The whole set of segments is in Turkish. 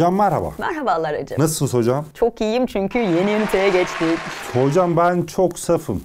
Hocam merhaba. Merhabalar hocam. Nasılsınız hocam? Çok iyiyim çünkü yeni üniteye geçtik. Hocam ben çok safım.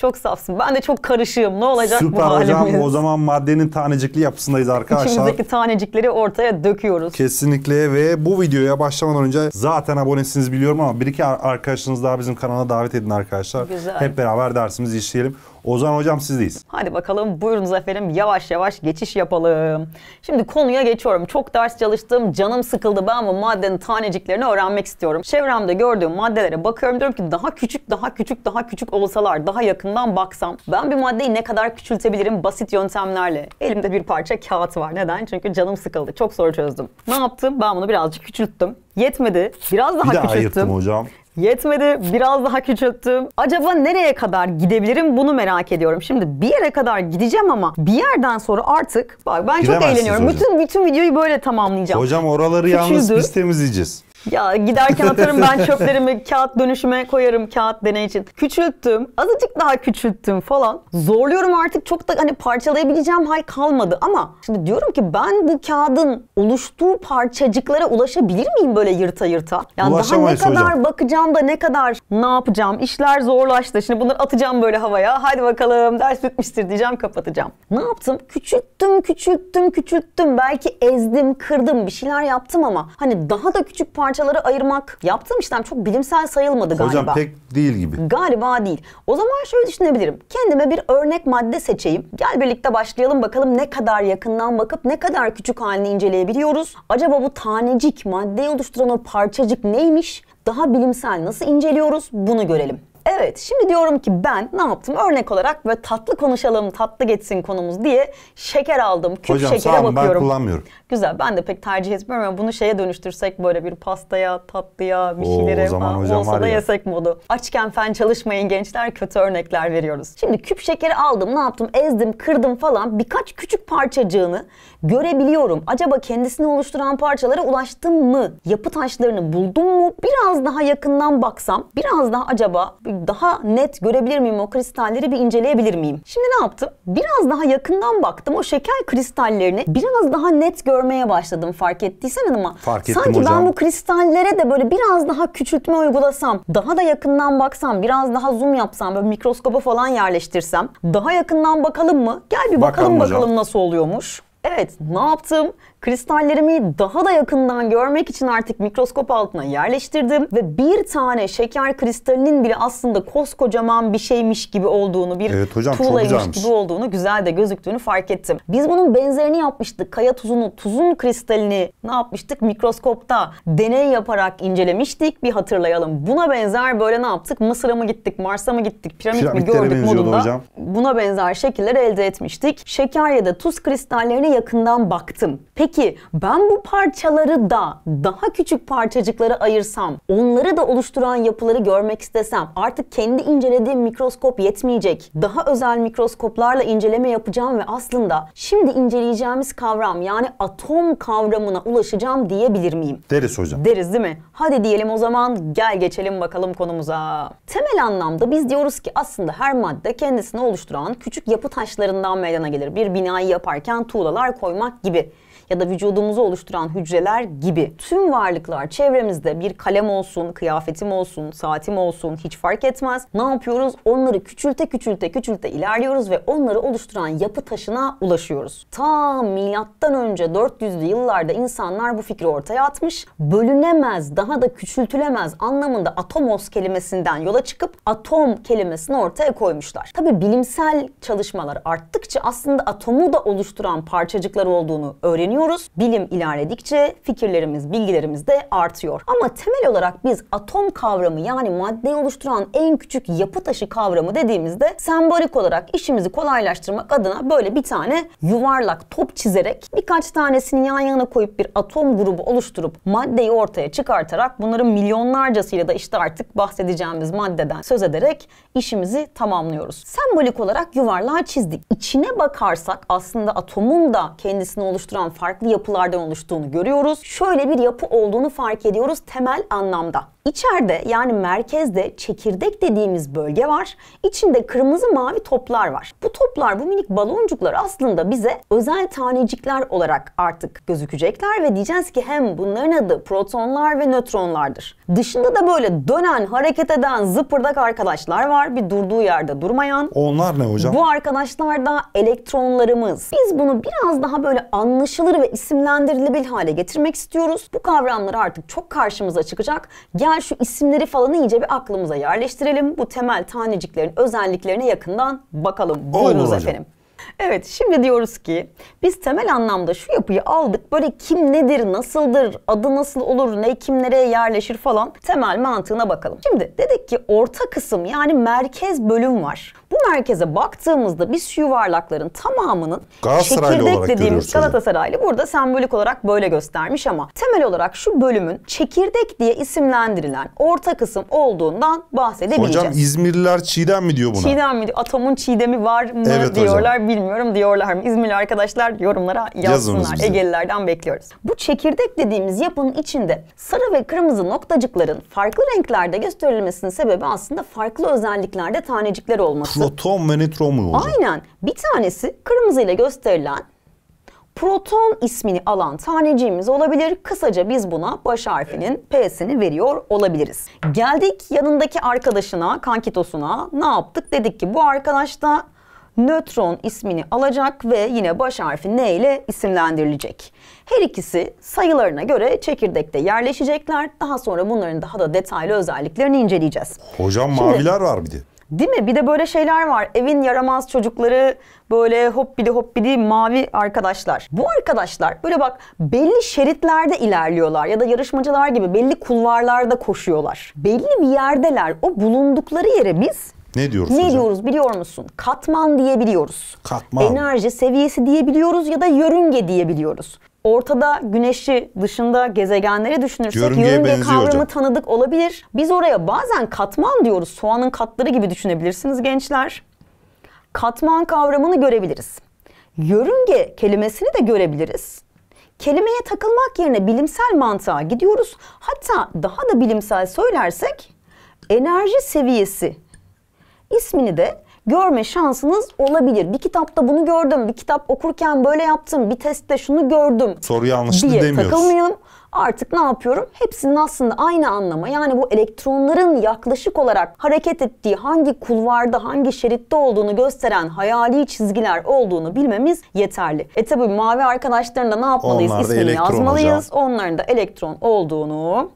Çok safsın. Ben de çok karışığım. Ne olacak Süper bu halimiz? Süper hocam. O zaman maddenin tanecikli yapısındayız arkadaşlar. İçimizdeki tanecikleri ortaya döküyoruz. Kesinlikle ve bu videoya başlamadan önce zaten abonesiniz biliyorum ama bir iki arkadaşınız daha bizim kanala davet edin arkadaşlar. Güzel. Hep beraber dersimizi işleyelim. Ozan Hocam sizdeyiz. Hadi bakalım buyurunuz efendim yavaş yavaş geçiş yapalım. Şimdi konuya geçiyorum. Çok ders çalıştım, canım sıkıldı. Ben bu maddenin taneciklerini öğrenmek istiyorum. Çevremde gördüğüm maddelere bakıyorum diyorum ki daha küçük, daha küçük, daha küçük olsalar, daha yakından baksam. Ben bir maddeyi ne kadar küçültebilirim basit yöntemlerle? Elimde bir parça kağıt var. Neden? Çünkü canım sıkıldı. Çok soru çözdüm. Ne yaptım? Ben bunu birazcık küçülttüm. Yetmedi. Biraz daha, bir daha küçülttüm. hocam. Yetmedi. Biraz daha küçülttüm. Acaba nereye kadar gidebilirim bunu merak ediyorum. Şimdi bir yere kadar gideceğim ama bir yerden sonra artık bak ben çok eğleniyorum. Hocam. Bütün bütün videoyu böyle tamamlayacağım. Hocam oraları Küçüldü. yalnız biz temizleyeceğiz. Ya giderken atarım ben çöplerimi kağıt dönüşüme koyarım kağıt deney için. Küçülttüm. Azıcık daha küçülttüm falan. Zorluyorum artık çok da hani parçalayabileceğim hal kalmadı ama şimdi diyorum ki ben bu kağıdın oluştuğu parçacıklara ulaşabilir miyim böyle yırta yırta? Yani daha ne kadar hocam. bakacağım da ne kadar ne yapacağım? İşler zorlaştı. Şimdi bunları atacağım böyle havaya. Hadi bakalım ders bitmiştir diyeceğim kapatacağım. Ne yaptım? Küçülttüm, küçülttüm, küçülttüm. Belki ezdim, kırdım bir şeyler yaptım ama hani daha da küçük parça parçalara ayırmak yaptığım işlem çok bilimsel sayılmadı Hocam, galiba. Hocam pek değil gibi. Galiba değil. O zaman şöyle düşünebilirim. Kendime bir örnek madde seçeyim. Gel birlikte başlayalım bakalım ne kadar yakından bakıp ne kadar küçük halini inceleyebiliyoruz. Acaba bu tanecik maddeyi oluşturan o parçacık neymiş? Daha bilimsel nasıl inceliyoruz? Bunu görelim. Evet şimdi diyorum ki ben ne yaptım? Örnek olarak ve tatlı konuşalım, tatlı geçsin konumuz diye şeker aldım. Küp Hocam, şekere sağ olun, bakıyorum. ben kullanmıyorum. Güzel ben de pek tercih etmiyorum ama bunu şeye dönüştürsek böyle bir pastaya, tatlıya, bir Oo, şeylere o zaman hocam olsa var da ya. yesek modu. Açken fen çalışmayın gençler kötü örnekler veriyoruz. Şimdi küp şekeri aldım ne yaptım? Ezdim, kırdım falan birkaç küçük parçacığını görebiliyorum. Acaba kendisini oluşturan parçalara ulaştım mı? Yapı taşlarını buldum mu? Biraz daha yakından baksam, biraz daha acaba daha net görebilir miyim? O kristalleri bir inceleyebilir miyim? Şimdi ne yaptım? Biraz daha yakından baktım. O şeker kristallerini biraz daha net görmeye başladım fark ettiysen ama fark ettim sanki hocam. ben bu kristallere de böyle biraz daha küçültme uygulasam, daha da yakından baksam, biraz daha zoom yapsam, böyle mikroskoba falan yerleştirsem, daha yakından bakalım mı? Gel bir bakalım bakalım, bakalım nasıl oluyormuş. Evet ne yaptım? Kristallerimi daha da yakından görmek için artık mikroskop altına yerleştirdim ve bir tane şeker kristalinin bile aslında koskocaman bir şeymiş gibi olduğunu, bir evet, tuğlaymış gibi olduğunu, güzel de gözüktüğünü fark ettim. Biz bunun benzerini yapmıştık. Kaya tuzunu, tuzun kristalini ne yapmıştık? Mikroskopta deney yaparak incelemiştik. Bir hatırlayalım. Buna benzer böyle ne yaptık? Mısır'a mı gittik, Mars'a mı gittik, piramit mi gördük modunda. Hocam. Buna benzer şekiller elde etmiştik. Şeker ya da tuz kristallerine yakından baktım. Peki Peki ben bu parçaları da daha küçük parçacıklara ayırsam, onları da oluşturan yapıları görmek istesem artık kendi incelediğim mikroskop yetmeyecek. Daha özel mikroskoplarla inceleme yapacağım ve aslında şimdi inceleyeceğimiz kavram yani atom kavramına ulaşacağım diyebilir miyim? Deriz hocam. Deriz değil mi? Hadi diyelim o zaman gel geçelim bakalım konumuza. Temel anlamda biz diyoruz ki aslında her madde kendisini oluşturan küçük yapı taşlarından meydana gelir. Bir binayı yaparken tuğlalar koymak gibi ya da vücudumuzu oluşturan hücreler gibi tüm varlıklar çevremizde bir kalem olsun, kıyafetim olsun, saatim olsun hiç fark etmez. Ne yapıyoruz? Onları küçülte küçülte küçülte ilerliyoruz ve onları oluşturan yapı taşına ulaşıyoruz. Ta milattan önce 400'lü yıllarda insanlar bu fikri ortaya atmış. Bölünemez, daha da küçültülemez anlamında atomos kelimesinden yola çıkıp atom kelimesini ortaya koymuşlar. Tabi bilimsel çalışmalar arttıkça aslında atomu da oluşturan parçacıklar olduğunu öğreniyoruz öğreniyoruz. Bilim ilerledikçe fikirlerimiz, bilgilerimiz de artıyor. Ama temel olarak biz atom kavramı yani maddeyi oluşturan en küçük yapı taşı kavramı dediğimizde sembolik olarak işimizi kolaylaştırmak adına böyle bir tane yuvarlak top çizerek birkaç tanesini yan yana koyup bir atom grubu oluşturup maddeyi ortaya çıkartarak bunların milyonlarcasıyla da işte artık bahsedeceğimiz maddeden söz ederek işimizi tamamlıyoruz. Sembolik olarak yuvarlağı çizdik. İçine bakarsak aslında atomun da kendisini oluşturan farklı farklı yapılardan oluştuğunu görüyoruz. Şöyle bir yapı olduğunu fark ediyoruz temel anlamda. İçeride yani merkezde çekirdek dediğimiz bölge var. İçinde kırmızı mavi toplar var. Bu toplar, bu minik baloncuklar aslında bize özel tanecikler olarak artık gözükecekler ve diyeceğiz ki hem bunların adı protonlar ve nötronlardır. Dışında da böyle dönen, hareket eden zıpırdak arkadaşlar var. Bir durduğu yerde durmayan. Onlar ne hocam? Bu arkadaşlar da elektronlarımız. Biz bunu biraz daha böyle anlaşılır kavramları ve isimlendirilebil hale getirmek istiyoruz. Bu kavramlar artık çok karşımıza çıkacak. Gel şu isimleri falan iyice bir aklımıza yerleştirelim. Bu temel taneciklerin özelliklerine yakından bakalım. Buyurunuz efendim. Evet şimdi diyoruz ki biz temel anlamda şu yapıyı aldık böyle kim nedir nasıldır adı nasıl olur ne kim nereye yerleşir falan temel mantığına bakalım. Şimdi dedik ki orta kısım yani merkez bölüm var. Bu merkeze baktığımızda biz şu yuvarlakların tamamının çekirdek dediğimiz Galatasaraylı burada sembolik olarak böyle göstermiş ama temel olarak şu bölümün çekirdek diye isimlendirilen orta kısım olduğundan bahsedebileceğiz. Hocam İzmirliler çiğdem mi diyor buna? Çiğdem mi diyor? Atom'un çiğdemi var mı evet, diyorlar. Hocam bilmiyorum diyorlar mı? İzmirli arkadaşlar yorumlara yazsınlar. Egelilerden bekliyoruz. Bu çekirdek dediğimiz yapının içinde sarı ve kırmızı noktacıkların farklı renklerde gösterilmesinin sebebi aslında farklı özelliklerde tanecikler olması. Proton ve nötron mu olacak? Aynen. Bir tanesi kırmızıyla gösterilen proton ismini alan taneciğimiz olabilir. Kısaca biz buna baş harfinin P'sini veriyor olabiliriz. Geldik yanındaki arkadaşına, kankitosuna ne yaptık? Dedik ki bu arkadaşta nötron ismini alacak ve yine baş harfi N ile isimlendirilecek. Her ikisi sayılarına göre çekirdekte yerleşecekler. Daha sonra bunların daha da detaylı özelliklerini inceleyeceğiz. Hocam Şimdi, maviler var bir de. Değil mi? Bir de böyle şeyler var. Evin yaramaz çocukları böyle hop bili hop bili mavi arkadaşlar. Bu arkadaşlar böyle bak belli şeritlerde ilerliyorlar ya da yarışmacılar gibi belli kulvarlarda koşuyorlar. Belli bir yerdeler. O bulundukları yere biz ne diyoruz ne hocam? diyoruz biliyor musun? Katman diyebiliyoruz. Katman. Enerji seviyesi diyebiliyoruz ya da yörünge diyebiliyoruz. Ortada güneşi dışında gezegenleri düşünürsek Yörüngeye yörünge kavramı hocam. tanıdık olabilir. Biz oraya bazen katman diyoruz. Soğanın katları gibi düşünebilirsiniz gençler. Katman kavramını görebiliriz. Yörünge kelimesini de görebiliriz kelimeye takılmak yerine bilimsel mantığa gidiyoruz. Hatta daha da bilimsel söylersek enerji seviyesi ismini de görme şansınız olabilir. Bir kitapta bunu gördüm, bir kitap okurken böyle yaptım, bir testte şunu gördüm. Soru yanlışını diye demiyoruz. takılmayalım. Artık ne yapıyorum? Hepsinin aslında aynı anlama yani bu elektronların yaklaşık olarak hareket ettiği hangi kulvarda hangi şeritte olduğunu gösteren hayali çizgiler olduğunu bilmemiz yeterli. E tabi mavi arkadaşlarında ne yapmalıyız? Onlar da İsmini yazmalıyız. hocam. Onların da elektron olduğunu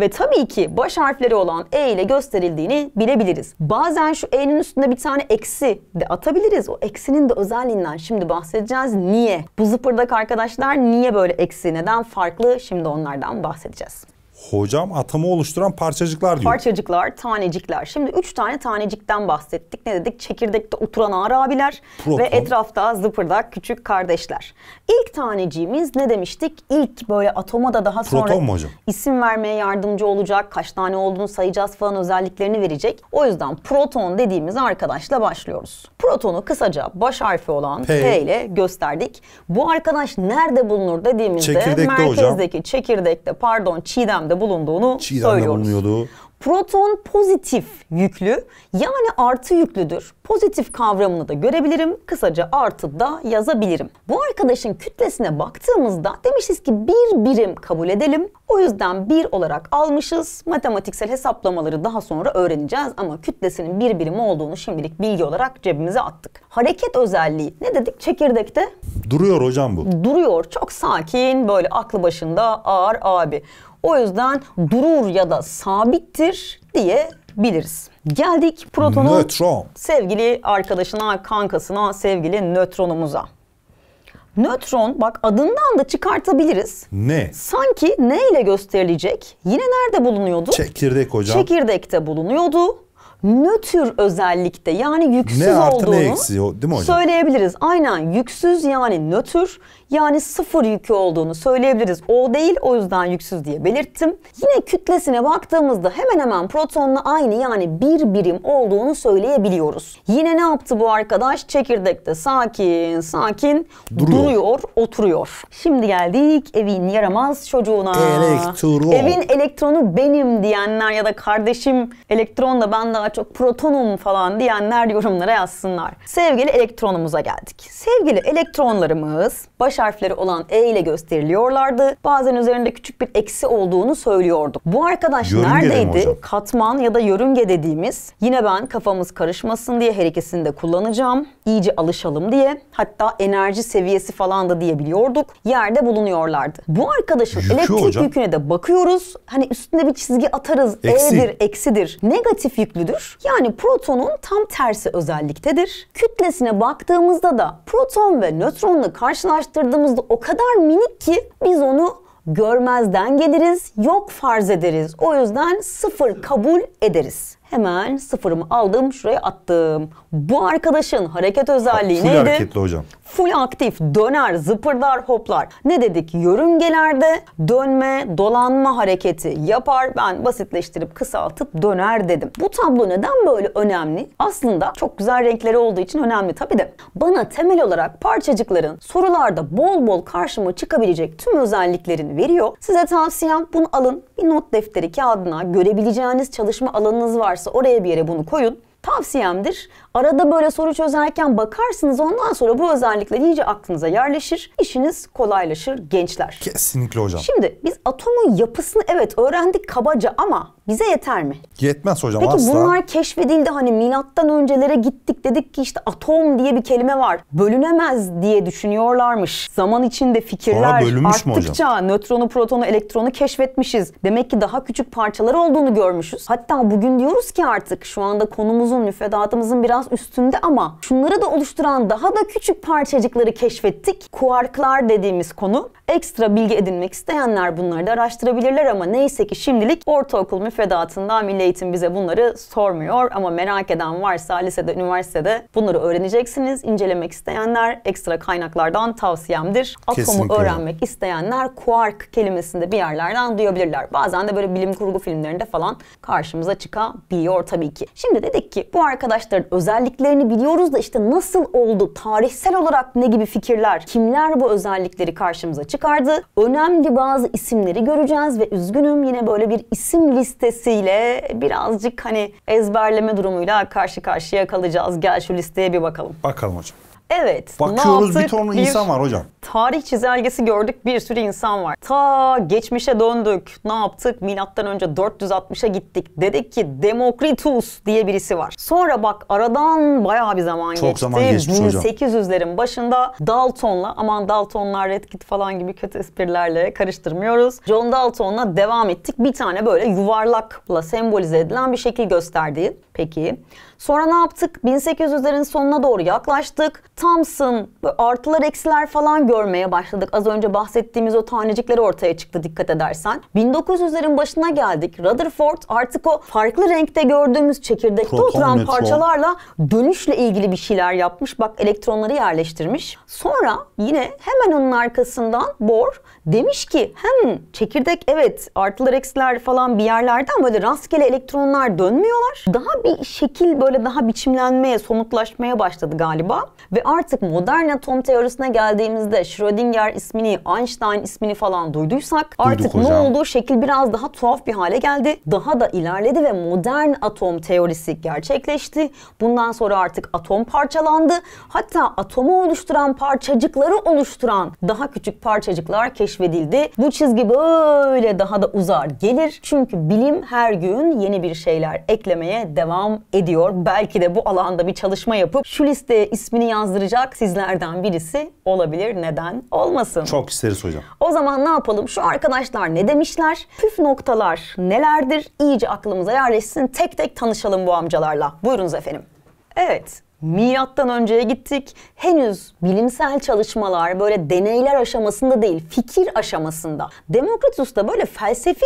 ve tabii ki baş harfleri olan E ile gösterildiğini bilebiliriz. Bazen şu E'nin üstünde bir tane eksi de atabiliriz. O eksinin de özelliğinden şimdi bahsedeceğiz. Niye? Bu zıpırdak arkadaşlar niye böyle eksi? Neden farklı? Şimdi onlardan bahsedeceğiz. Hocam atomu oluşturan parçacıklar diyor. Parçacıklar, tanecikler. Şimdi üç tane tanecikten bahsettik. Ne dedik? Çekirdekte oturan ağır abiler Proton. ve etrafta zıpırda küçük kardeşler. İlk taneciğimiz ne demiştik? İlk böyle atoma da daha sonra mu hocam? isim vermeye yardımcı olacak. Kaç tane olduğunu sayacağız falan özelliklerini verecek. O yüzden proton dediğimiz arkadaşla başlıyoruz. Protonu kısaca baş harfi olan P, P ile gösterdik. Bu arkadaş nerede bulunur dediğimizde çekirdekte merkezdeki hocam. çekirdekte pardon çiğdem eylemde bulunduğunu Çiğ söylüyoruz. bulunuyordu. Proton pozitif yüklü yani artı yüklüdür. Pozitif kavramını da görebilirim. Kısaca artı da yazabilirim. Bu arkadaşın kütlesine baktığımızda demişiz ki bir birim kabul edelim. O yüzden bir olarak almışız. Matematiksel hesaplamaları daha sonra öğreneceğiz ama kütlesinin bir birim olduğunu şimdilik bilgi olarak cebimize attık. Hareket özelliği ne dedik çekirdekte? Duruyor hocam bu. Duruyor çok sakin böyle aklı başında ağır abi. O yüzden durur ya da sabittir diye biliriz. Geldik protonun Nötron. sevgili arkadaşına, kankasına, sevgili nötronumuza. Nötron bak adından da çıkartabiliriz. Ne? Sanki ne ile gösterilecek? Yine nerede bulunuyordu? Çekirdek hocam. Çekirdekte bulunuyordu. Nötr özellikte yani yüksüz ne artı, olduğunu ne eksi, değil mi hocam? söyleyebiliriz. Aynen yüksüz yani nötr yani sıfır yükü olduğunu söyleyebiliriz. O değil o yüzden yüksüz diye belirttim. Yine kütlesine baktığımızda hemen hemen protonla aynı yani bir birim olduğunu söyleyebiliyoruz. Yine ne yaptı bu arkadaş? Çekirdekte sakin sakin duruyor, duruyor oturuyor. Şimdi geldik evin yaramaz çocuğuna. Elektron. Evin elektronu benim diyenler ya da kardeşim elektron da ben daha çok protonum falan diyenler yorumlara yazsınlar. Sevgili elektronumuza geldik. Sevgili elektronlarımız baş baş harfleri olan E ile gösteriliyorlardı. Bazen üzerinde küçük bir eksi olduğunu söylüyorduk. Bu arkadaş yörünge neredeydi? Katman ya da yörünge dediğimiz. Yine ben kafamız karışmasın diye her ikisini de kullanacağım. İyice alışalım diye. Hatta enerji seviyesi falan da diyebiliyorduk. Yerde bulunuyorlardı. Bu arkadaşın Yükü elektrik hocam. yüküne de bakıyoruz. Hani üstünde bir çizgi atarız. Eksi. E'dir, eksidir. Negatif yüklüdür. Yani protonun tam tersi özelliktedir. Kütlesine baktığımızda da proton ve nötronla karşılaştırdığımızda vardığımızda o kadar minik ki biz onu görmezden geliriz, yok farz ederiz. O yüzden sıfır kabul ederiz. Hemen sıfırımı aldım şuraya attım. Bu arkadaşın hareket özelliği Full neydi? Full hareketli hocam. Full aktif döner zıpırdar hoplar. Ne dedik yörüngelerde dönme dolanma hareketi yapar. Ben basitleştirip kısaltıp döner dedim. Bu tablo neden böyle önemli? Aslında çok güzel renkleri olduğu için önemli tabi de. Bana temel olarak parçacıkların sorularda bol bol karşıma çıkabilecek tüm özelliklerini veriyor. Size tavsiyem bunu alın bir not defteri kağıdına görebileceğiniz çalışma alanınız var varsa oraya bir yere bunu koyun. Tavsiyemdir Arada böyle soru çözerken bakarsınız ondan sonra bu özellikler iyice aklınıza yerleşir. İşiniz kolaylaşır gençler. Kesinlikle hocam. Şimdi biz atomun yapısını evet öğrendik kabaca ama bize yeter mi? Yetmez hocam Peki, asla. Peki bunlar keşfedildi hani milattan öncelere gittik dedik ki işte atom diye bir kelime var. Bölünemez diye düşünüyorlarmış. Zaman içinde fikirler arttıkça nötronu, protonu, elektronu keşfetmişiz. Demek ki daha küçük parçalar olduğunu görmüşüz. Hatta bugün diyoruz ki artık şu anda konumuzun, müfredatımızın biraz biraz üstünde ama şunları da oluşturan daha da küçük parçacıkları keşfettik. Kuarklar dediğimiz konu. Ekstra bilgi edinmek isteyenler bunları da araştırabilirler ama neyse ki şimdilik ortaokul müfredatında Milli Eğitim bize bunları sormuyor ama merak eden varsa lisede, üniversitede bunları öğreneceksiniz. İncelemek isteyenler ekstra kaynaklardan tavsiyemdir. Atomu öğrenmek isteyenler kuark kelimesinde bir yerlerden duyabilirler. Bazen de böyle bilim kurgu filmlerinde falan karşımıza çıkabiliyor tabii ki. Şimdi dedik ki bu arkadaşların özel özelliklerini biliyoruz da işte nasıl oldu, tarihsel olarak ne gibi fikirler, kimler bu özellikleri karşımıza çıkardı. Önemli bazı isimleri göreceğiz ve üzgünüm yine böyle bir isim listesiyle birazcık hani ezberleme durumuyla karşı karşıya kalacağız. Gel şu listeye bir bakalım. Bakalım hocam. Evet. Bakıyoruz bir ton insan var hocam. Tarih çizelgesi gördük bir sürü insan var. Ta geçmişe döndük. Ne yaptık? Milattan önce 460'a gittik. Dedik ki Demokritus diye birisi var. Sonra bak aradan bayağı bir zaman Çok geçti. zaman geçmiş hocam. 1800'lerin başında Dalton'la aman Dalton'lar Redkit falan gibi kötü esprilerle karıştırmıyoruz. John Dalton'la devam ettik. Bir tane böyle yuvarlakla sembolize edilen bir şekil gösterdi. Peki Sonra ne yaptık? 1800'lerin sonuna doğru yaklaştık. Thompson artılar eksiler falan görmeye başladık. Az önce bahsettiğimiz o tanecikleri ortaya çıktı dikkat edersen. 1900'lerin başına geldik. Rutherford artık o farklı renkte gördüğümüz çekirdekte Proton oturan network. parçalarla dönüşle ilgili bir şeyler yapmış. Bak elektronları yerleştirmiş. Sonra yine hemen onun arkasından Bohr demiş ki hem çekirdek evet artılar eksiler falan bir yerlerde ama böyle rastgele elektronlar dönmüyorlar. Daha bir şekil böyle daha biçimlenmeye, somutlaşmaya başladı galiba. Ve artık modern atom teorisine geldiğimizde Schrödinger ismini, Einstein ismini falan duyduysak Duyduk artık hocam. ne oldu? Şekil biraz daha tuhaf bir hale geldi. Daha da ilerledi ve modern atom teorisi gerçekleşti. Bundan sonra artık atom parçalandı. Hatta atomu oluşturan parçacıkları oluşturan daha küçük parçacıklar keşfedildi keşfedildi. Bu çizgi böyle daha da uzar gelir. Çünkü bilim her gün yeni bir şeyler eklemeye devam ediyor. Belki de bu alanda bir çalışma yapıp şu listeye ismini yazdıracak sizlerden birisi olabilir. Neden olmasın? Çok isteriz hocam. O zaman ne yapalım? Şu arkadaşlar ne demişler? Püf noktalar nelerdir? İyice aklımıza yerleşsin. Tek tek tanışalım bu amcalarla. Buyurunuz efendim. Evet, milattan önceye gittik. Henüz bilimsel çalışmalar böyle deneyler aşamasında değil, fikir aşamasında. Demokritus da böyle felsefi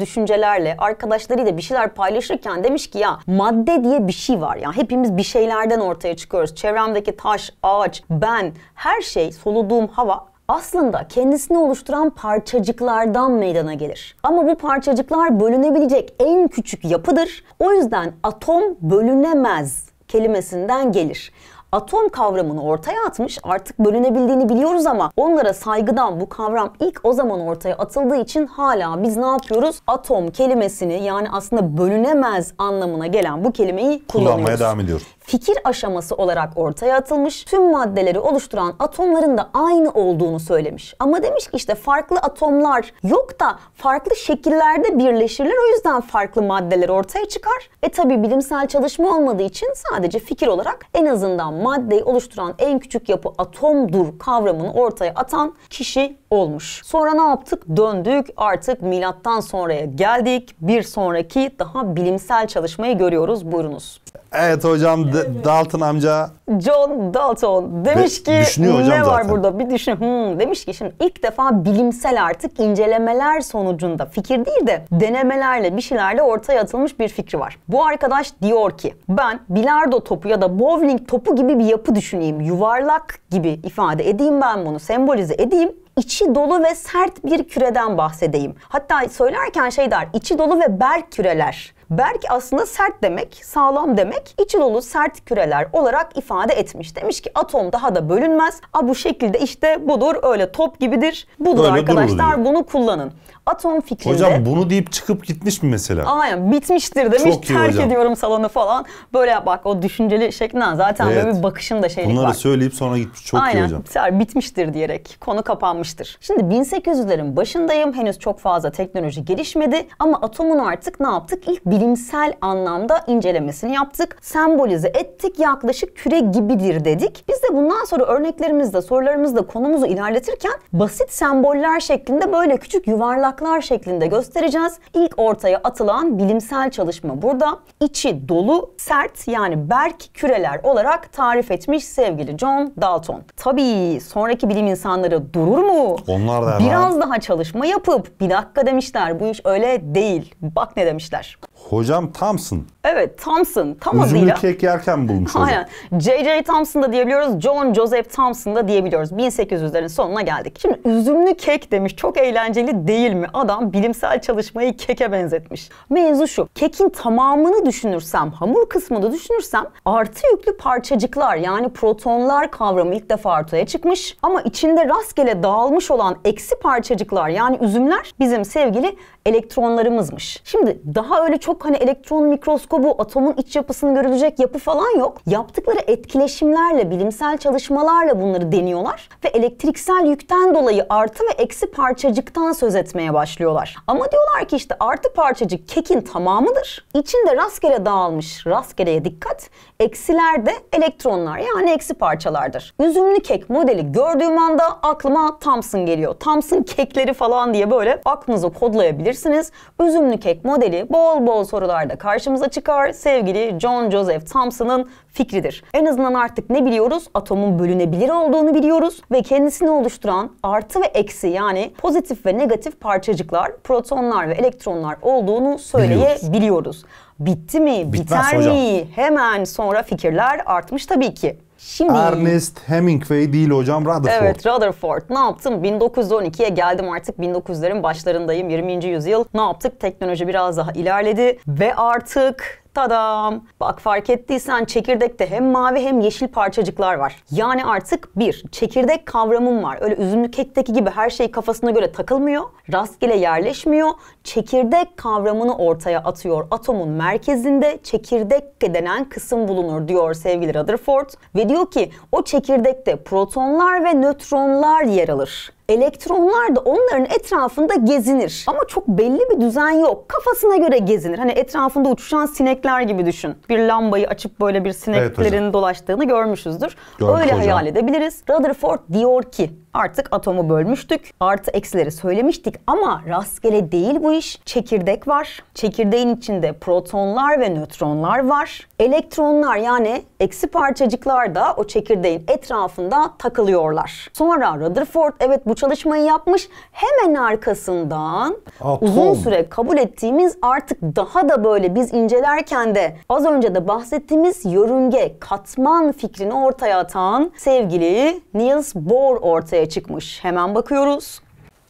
düşüncelerle arkadaşlarıyla bir şeyler paylaşırken demiş ki ya madde diye bir şey var. Yani hepimiz bir şeylerden ortaya çıkıyoruz. Çevremdeki taş, ağaç, ben, her şey, soluduğum hava aslında kendisini oluşturan parçacıklardan meydana gelir. Ama bu parçacıklar bölünebilecek en küçük yapıdır. O yüzden atom bölünemez kelimesinden gelir atom kavramını ortaya atmış. Artık bölünebildiğini biliyoruz ama onlara saygıdan bu kavram ilk o zaman ortaya atıldığı için hala biz ne yapıyoruz? Atom kelimesini yani aslında bölünemez anlamına gelen bu kelimeyi kullanıyoruz. Kullanmaya devam ediyoruz fikir aşaması olarak ortaya atılmış. Tüm maddeleri oluşturan atomların da aynı olduğunu söylemiş. Ama demiş ki işte farklı atomlar yok da farklı şekillerde birleşirler. O yüzden farklı maddeler ortaya çıkar. E tabi bilimsel çalışma olmadığı için sadece fikir olarak en azından maddeyi oluşturan en küçük yapı atomdur kavramını ortaya atan kişi olmuş. Sonra ne yaptık? Döndük artık milattan sonraya geldik. Bir sonraki daha bilimsel çalışmayı görüyoruz. Buyurunuz. Evet hocam D- Dalton amca. John Dalton demiş ki ne var zaten. burada bir düşün. Hmm, demiş ki şimdi ilk defa bilimsel artık incelemeler sonucunda fikir değil de denemelerle bir şeylerle ortaya atılmış bir fikri var. Bu arkadaş diyor ki ben bilardo topu ya da bowling topu gibi bir yapı düşüneyim. Yuvarlak gibi ifade edeyim ben bunu sembolize edeyim içi dolu ve sert bir küreden bahsedeyim. Hatta söylerken şey der, içi dolu ve berk küreler. Berk aslında sert demek, sağlam demek, içi dolu sert küreler olarak ifade etmiş. Demiş ki atom daha da bölünmez. A bu şekilde işte budur, öyle top gibidir. Budur böyle arkadaşlar bunu kullanın atom fikrinde. Hocam bunu deyip çıkıp gitmiş mi mesela? Aynen bitmiştir demiş Çok terk hocam. ediyorum salonu falan. Böyle bak o düşünceli şeklinden zaten evet. böyle bir bakışın da şeylik Bunları var. söyleyip sonra gitmiş. Çok Aynen. iyi hocam. Aynen bitmiştir diyerek konu kapanmıştır. Şimdi 1800'lerin başındayım. Henüz çok fazla teknoloji gelişmedi ama atomun artık ne yaptık? İlk bilimsel anlamda incelemesini yaptık. Sembolize ettik. Yaklaşık küre gibidir dedik. Biz de bundan sonra örneklerimizde, sorularımızda konumuzu ilerletirken basit semboller şeklinde böyle küçük yuvarlak yapraklar şeklinde göstereceğiz. İlk ortaya atılan bilimsel çalışma burada. İçi dolu, sert yani berk küreler olarak tarif etmiş sevgili John Dalton. Tabii sonraki bilim insanları durur mu? Onlar da Biraz daha çalışma yapıp bir dakika demişler bu iş öyle değil. Bak ne demişler. Hocam Thompson. Evet Thompson. Tam Üzümlü adıyla. kek yerken bulmuş hocam. Aynen. J.J. Thompson da diyebiliyoruz. John Joseph Thompson da diyebiliyoruz. 1800'lerin sonuna geldik. Şimdi üzümlü kek demiş. Çok eğlenceli değil mi? adam bilimsel çalışmayı keke benzetmiş. Mevzu şu. Kekin tamamını düşünürsem, hamur kısmını düşünürsem artı yüklü parçacıklar yani protonlar kavramı ilk defa ortaya çıkmış. Ama içinde rastgele dağılmış olan eksi parçacıklar yani üzümler bizim sevgili elektronlarımızmış. Şimdi daha öyle çok hani elektron mikroskobu, atomun iç yapısını görülecek yapı falan yok. Yaptıkları etkileşimlerle, bilimsel çalışmalarla bunları deniyorlar ve elektriksel yükten dolayı artı ve eksi parçacıktan söz etmeye yapmaya başlıyorlar. Ama diyorlar ki işte artı parçacık kekin tamamıdır. İçinde rastgele dağılmış rastgeleye dikkat. Eksiler de elektronlar yani eksi parçalardır. Üzümlü kek modeli gördüğüm anda aklıma Thompson geliyor. Thompson kekleri falan diye böyle aklınıza kodlayabilirsiniz. Üzümlü kek modeli bol bol sorularda karşımıza çıkar. Sevgili John Joseph Thompson'ın fikridir. En azından artık ne biliyoruz? Atomun bölünebilir olduğunu biliyoruz ve kendisini oluşturan artı ve eksi yani pozitif ve negatif parçacıklar, protonlar ve elektronlar olduğunu söyleyebiliyoruz. Biliyoruz. Bitti mi? Bitmez Biter hocam. mi? Hemen sonra fikirler artmış tabii ki. Şimdi... Ernest Hemingway değil hocam Rutherford. Evet Rutherford. Ne yaptım? 1912'ye geldim artık 1900'lerin başlarındayım. 20. yüzyıl. Ne yaptık? Teknoloji biraz daha ilerledi. Ve artık Tadam! Bak fark ettiysen çekirdekte hem mavi hem yeşil parçacıklar var. Yani artık bir, çekirdek kavramım var. Öyle üzümlü kekteki gibi her şey kafasına göre takılmıyor, rastgele yerleşmiyor. Çekirdek kavramını ortaya atıyor. Atomun merkezinde çekirdek denen kısım bulunur diyor sevgili Rutherford. Ve diyor ki o çekirdekte protonlar ve nötronlar yer alır. Elektronlar da onların etrafında gezinir. Ama çok belli bir düzen yok. Kafasına göre gezinir. Hani etrafında uçuşan sinekler gibi düşün. Bir lambayı açıp böyle bir sineklerin evet, dolaştığını görmüşüzdür. Gördük Öyle hocam. hayal edebiliriz. Rutherford diyor ki Artık atomu bölmüştük. Artı eksileri söylemiştik ama rastgele değil bu iş. Çekirdek var. Çekirdeğin içinde protonlar ve nötronlar var. Elektronlar yani eksi parçacıklar da o çekirdeğin etrafında takılıyorlar. Sonra Rutherford evet bu çalışmayı yapmış. Hemen arkasından Atom. uzun süre kabul ettiğimiz artık daha da böyle biz incelerken de az önce de bahsettiğimiz yörünge katman fikrini ortaya atan sevgili Niels Bohr ortaya çıkmış. Hemen bakıyoruz.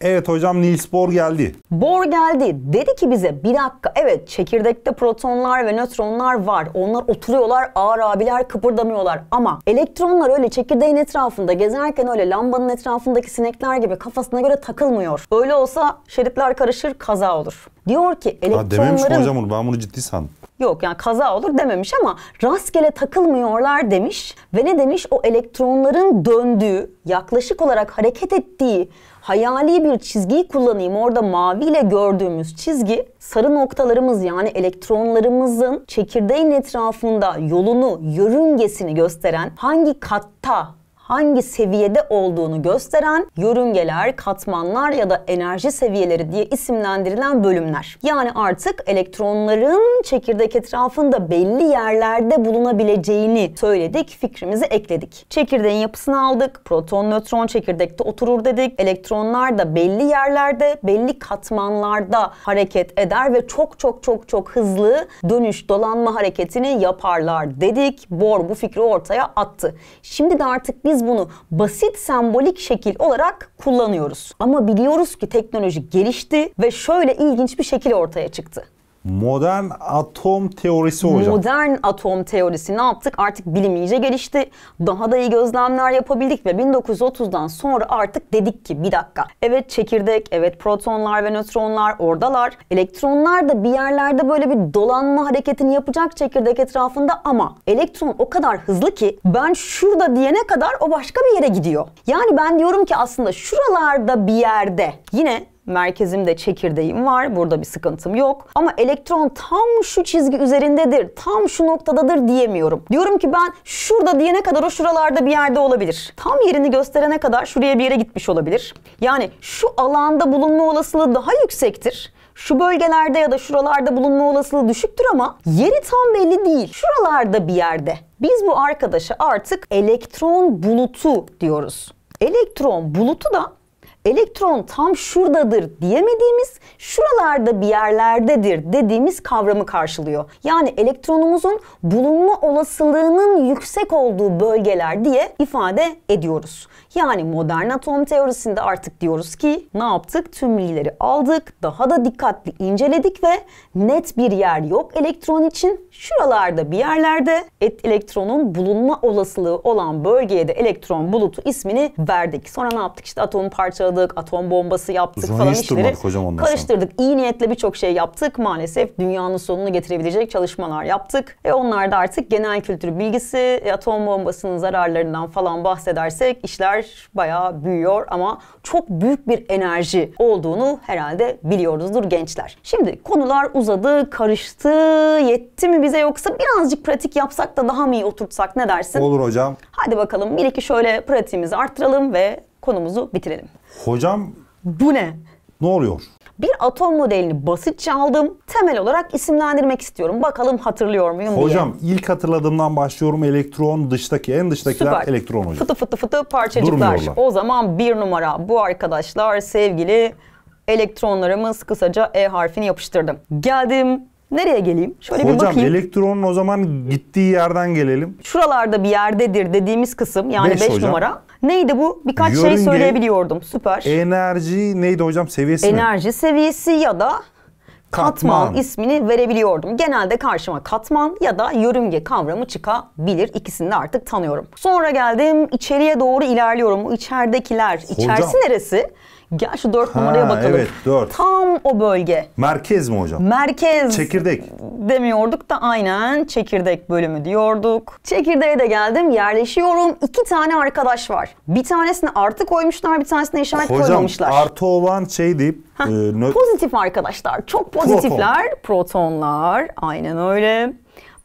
Evet hocam Niels Bohr geldi. Bohr geldi. Dedi ki bize bir dakika evet çekirdekte protonlar ve nötronlar var. Onlar oturuyorlar ağır abiler kıpırdamıyorlar. Ama elektronlar öyle çekirdeğin etrafında gezerken öyle lambanın etrafındaki sinekler gibi kafasına göre takılmıyor. Öyle olsa şeritler karışır kaza olur. Diyor ki elektronların... Ha, dememiş mi hocam bunu? Ben bunu ciddi sandım. Yok yani kaza olur dememiş ama rastgele takılmıyorlar demiş. Ve ne demiş? O elektronların döndüğü, yaklaşık olarak hareket ettiği hayali bir çizgiyi kullanayım. Orada maviyle gördüğümüz çizgi sarı noktalarımız yani elektronlarımızın çekirdeğin etrafında yolunu, yörüngesini gösteren hangi katta hangi seviyede olduğunu gösteren yörüngeler, katmanlar ya da enerji seviyeleri diye isimlendirilen bölümler. Yani artık elektronların çekirdek etrafında belli yerlerde bulunabileceğini söyledik, fikrimizi ekledik. Çekirdeğin yapısını aldık, proton, nötron çekirdekte oturur dedik. Elektronlar da belli yerlerde, belli katmanlarda hareket eder ve çok çok çok çok hızlı dönüş dolanma hareketini yaparlar dedik. Bohr bu fikri ortaya attı. Şimdi de artık biz biz bunu basit sembolik şekil olarak kullanıyoruz. Ama biliyoruz ki teknoloji gelişti ve şöyle ilginç bir şekil ortaya çıktı. Modern atom teorisi hocam. Modern atom teorisi ne yaptık? Artık bilim iyice gelişti. Daha da iyi gözlemler yapabildik ve 1930'dan sonra artık dedik ki bir dakika. Evet çekirdek, evet protonlar ve nötronlar oradalar. Elektronlar da bir yerlerde böyle bir dolanma hareketini yapacak çekirdek etrafında ama elektron o kadar hızlı ki ben şurada diyene kadar o başka bir yere gidiyor. Yani ben diyorum ki aslında şuralarda bir yerde yine merkezimde çekirdeğim var. Burada bir sıkıntım yok. Ama elektron tam şu çizgi üzerindedir, tam şu noktadadır diyemiyorum. Diyorum ki ben şurada diyene kadar o şuralarda bir yerde olabilir. Tam yerini gösterene kadar şuraya bir yere gitmiş olabilir. Yani şu alanda bulunma olasılığı daha yüksektir şu bölgelerde ya da şuralarda bulunma olasılığı düşüktür ama yeri tam belli değil. Şuralarda bir yerde. Biz bu arkadaşa artık elektron bulutu diyoruz. Elektron bulutu da elektron tam şuradadır diyemediğimiz şuralarda bir yerlerdedir dediğimiz kavramı karşılıyor. Yani elektronumuzun bulunma olasılığının yüksek olduğu bölgeler diye ifade ediyoruz. Yani modern atom teorisinde artık diyoruz ki ne yaptık? Tüm bilgileri aldık, daha da dikkatli inceledik ve net bir yer yok elektron için. Şuralarda bir yerlerde et elektronun bulunma olasılığı olan bölgeye de elektron bulutu ismini verdik. Sonra ne yaptık? İşte atomu parçaladık kullandık, atom bombası yaptık Uzun falan işleri karıştırdık. Sonra. İyi niyetle birçok şey yaptık. Maalesef dünyanın sonunu getirebilecek çalışmalar yaptık. E onlar da artık genel kültür bilgisi, e, atom bombasının zararlarından falan bahsedersek işler bayağı büyüyor ama çok büyük bir enerji olduğunu herhalde biliyoruzdur gençler. Şimdi konular uzadı, karıştı, yetti mi bize yoksa birazcık pratik yapsak da daha mı iyi oturtsak ne dersin? Olur hocam. Hadi bakalım bir iki şöyle pratiğimizi arttıralım ve konumuzu bitirelim. Hocam bu ne? Ne oluyor? Bir atom modelini basitçe aldım. Temel olarak isimlendirmek istiyorum. Bakalım hatırlıyor muyum Hocam diye. ilk hatırladığımdan başlıyorum. Elektron dıştaki en dıştakiler Süper. elektron hocam. Fıtı fıtı fıtı parçacıklar. O zaman bir numara bu arkadaşlar sevgili elektronlarımız kısaca E harfini yapıştırdım. Geldim Nereye geleyim? Şöyle Hocam, bir bakayım. Hocam elektronun o zaman gittiği yerden gelelim. Şuralarda bir yerdedir dediğimiz kısım yani 5 numara Neydi bu? Birkaç şey Yörünge, şey söyleyebiliyordum. Süper. Enerji neydi hocam? Seviyesi Enerji mi? seviyesi ya da katman. katman ismini verebiliyordum. Genelde karşıma katman ya da yörünge kavramı çıkabilir. İkisini de artık tanıyorum. Sonra geldim içeriye doğru ilerliyorum. O içeridekiler. Hocam. İçerisi neresi? Gel şu dört ha, numaraya bakalım. Evet dört. Tam o bölge. Merkez mi hocam? Merkez. Çekirdek. Demiyorduk da aynen çekirdek bölümü diyorduk. Çekirdeğe de geldim yerleşiyorum. İki tane arkadaş var. Bir tanesini artı koymuşlar bir tanesine işaret koymamışlar. Hocam artı olan şey deyip Heh, e, pozitif arkadaşlar. Çok pozitifler. Proton. Protonlar. Aynen öyle.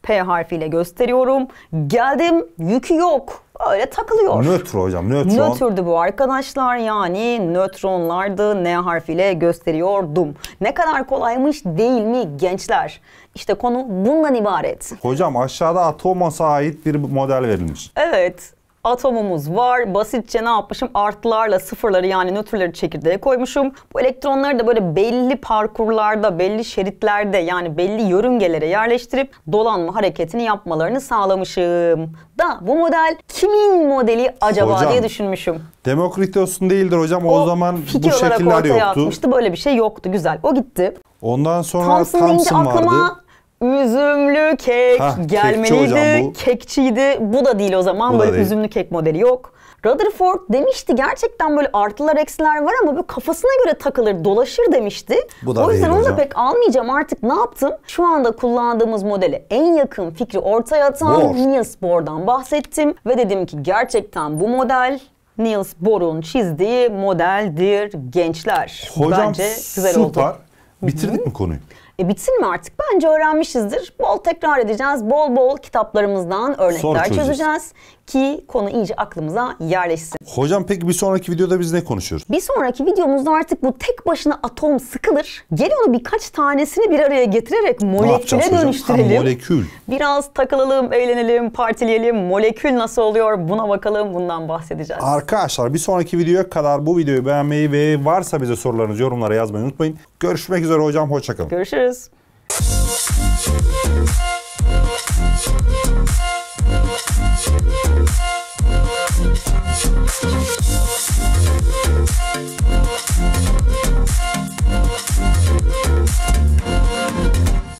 P harfiyle gösteriyorum. Geldim yükü yok. Öyle takılıyor. Nötr hocam nötron. Nötrdü bu arkadaşlar yani nötronlardı N harfiyle gösteriyordum. Ne kadar kolaymış değil mi gençler? İşte konu bundan ibaret. Hocam aşağıda atoma ait bir model verilmiş. Evet atomumuz var. Basitçe ne yapmışım? Artılarla sıfırları yani nötrleri çekirdeğe koymuşum. Bu elektronları da böyle belli parkurlarda, belli şeritlerde yani belli yörüngelere yerleştirip dolanma hareketini yapmalarını sağlamışım. Da bu model kimin modeli acaba hocam, diye düşünmüşüm. Demokritos'un değildir hocam. O, o zaman bu şekiller yoktu. Atmıştı. Böyle bir şey yoktu. Güzel. O gitti. Ondan sonra Thompson, Thompson vardı. aklıma üzümlü kek Hah, gelmeliydi. Kekçi hocam bu. Kekçiydi. Bu da değil o zaman. Bu böyle değil. üzümlü kek modeli yok. Rutherford demişti gerçekten böyle artılar eksiler var ama böyle kafasına göre takılır dolaşır demişti. Bu da o yüzden onu da pek almayacağım artık ne yaptım? Şu anda kullandığımız modele en yakın fikri ortaya atan Bohr. Niels Bohr'dan bahsettim. Ve dedim ki gerçekten bu model Niels Bohr'un çizdiği modeldir gençler. Hocam Bence güzel süper. oldu. Bitirdik Hı-hı. mi konuyu? E bitsin mi artık? Bence öğrenmişizdir. Bol tekrar edeceğiz. Bol bol kitaplarımızdan örnekler çözeceğiz ki konu iyice aklımıza yerleşsin. Hocam peki bir sonraki videoda biz ne konuşuyoruz? Bir sonraki videomuzda artık bu tek başına atom sıkılır. Gel onu birkaç tanesini bir araya getirerek moleküle dönüştürelim. Ha, molekül. Biraz takılalım, eğlenelim, partileyelim. Molekül nasıl oluyor buna bakalım bundan bahsedeceğiz. Arkadaşlar bir sonraki videoya kadar bu videoyu beğenmeyi ve varsa bize sorularınızı yorumlara yazmayı unutmayın. Görüşmek üzere hocam, hoşçakalın. Görüşürüz. Thank